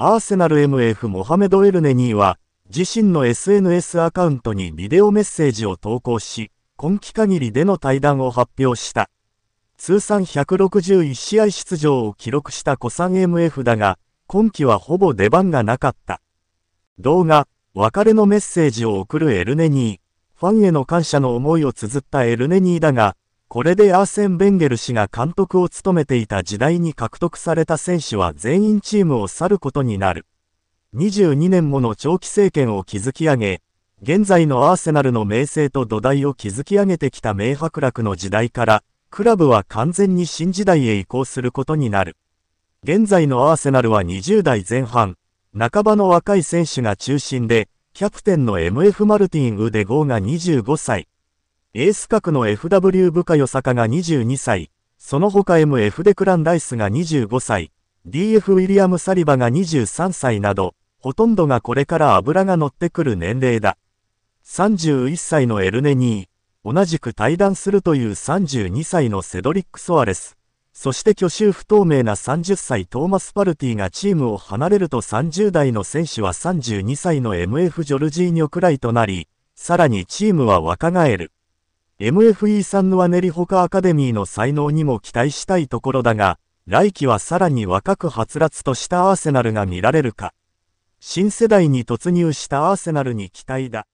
アーセナル MF モハメド・エルネニーは、自身の SNS アカウントにビデオメッセージを投稿し、今季限りでの対談を発表した。通算161試合出場を記録した古参 MF だが、今季はほぼ出番がなかった。動画、別れのメッセージを送るエルネニー、ファンへの感謝の思いを綴ったエルネニーだが、これでアーセン・ベンゲル氏が監督を務めていた時代に獲得された選手は全員チームを去ることになる。22年もの長期政権を築き上げ、現在のアーセナルの名声と土台を築き上げてきた名白楽の時代から、クラブは完全に新時代へ移行することになる。現在のアーセナルは20代前半、半ばの若い選手が中心で、キャプテンの MF マルティン・ウデゴーが25歳、エース格の FW 部下与坂が22歳、その他 MF デクラン・ライスが25歳、DF ウィリアム・サリバが23歳など、ほとんどがこれから油が乗ってくる年齢だ。31歳のエルネニー、同じく対談するという32歳のセドリック・ソアレス、そして去就不透明な30歳トーマス・パルティがチームを離れると30代の選手は32歳の MF ジョルジーニョくらいとなり、さらにチームは若返る。MFE さんのはネリホカアカデミーの才能にも期待したいところだが、来季はさらに若くはつらつとしたアーセナルが見られるか。新世代に突入したアーセナルに期待だ。